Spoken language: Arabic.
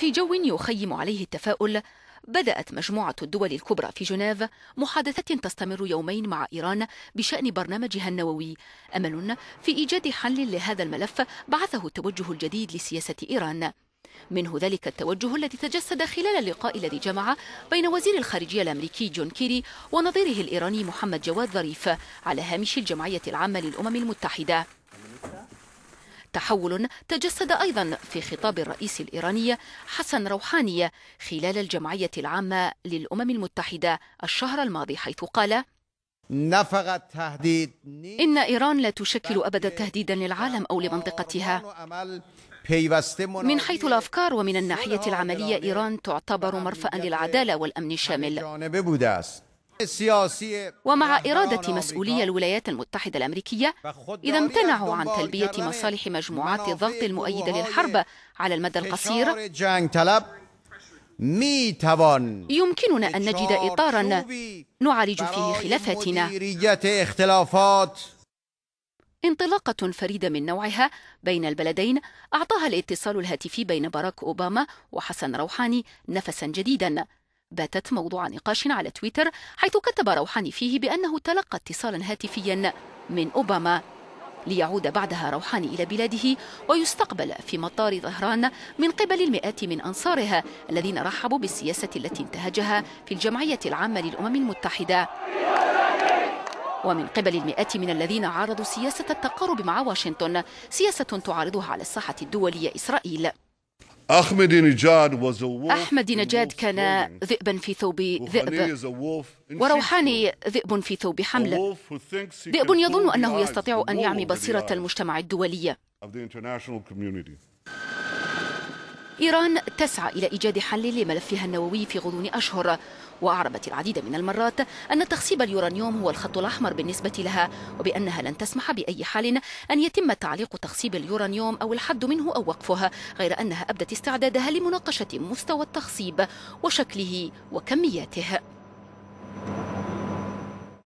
في جو يخيم عليه التفاؤل بدأت مجموعة الدول الكبرى في جنيف محادثات تستمر يومين مع إيران بشأن برنامجها النووي أمل في إيجاد حل لهذا الملف بعثه التوجه الجديد لسياسة إيران منه ذلك التوجه الذي تجسد خلال اللقاء الذي جمع بين وزير الخارجية الأمريكي جون كيري ونظيره الإيراني محمد جواد ظريف على هامش الجمعية العامة للأمم المتحدة تحول تجسد أيضا في خطاب الرئيس الإيراني حسن روحاني خلال الجمعية العامة للأمم المتحدة الشهر الماضي حيث قال إن إيران لا تشكل أبدا تهديدا للعالم أو لمنطقتها من حيث الأفكار ومن الناحية العملية إيران تعتبر مرفأ للعدالة والأمن الشامل ومع إرادة مسؤولي الولايات المتحدة الأمريكية إذا امتنعوا عن تلبية مصالح مجموعات الضغط المؤيدة للحرب على المدى القصير يمكننا أن نجد إطارا نعالج فيه خلافاتنا انطلاقة فريدة من نوعها بين البلدين أعطاها الاتصال الهاتفي بين باراك أوباما وحسن روحاني نفسا جديدا باتت موضوع نقاش على تويتر حيث كتب روحاني فيه بأنه تلقى اتصالا هاتفيا من أوباما ليعود بعدها روحاني إلى بلاده ويستقبل في مطار طهران من قبل المئات من أنصارها الذين رحبوا بالسياسة التي انتهجها في الجمعية العامة للأمم المتحدة ومن قبل المئات من الذين عارضوا سياسة التقارب مع واشنطن سياسة تعارضها على الساحة الدولية إسرائيل نجاد كان ذئبا في ثوب ذئب وروحاني ذئب في ثوب حملة ذئب يظن أنه يستطيع أن يعمي بصيرة المجتمع الدولية إيران تسعى إلى إيجاد حل لملفها النووي في غضون أشهر وأعربت العديد من المرات أن تخصيب اليورانيوم هو الخط الأحمر بالنسبة لها وبأنها لن تسمح بأي حال أن يتم تعليق تخصيب اليورانيوم أو الحد منه أو وقفه غير أنها أبدت استعدادها لمناقشة مستوى التخصيب وشكله وكمياته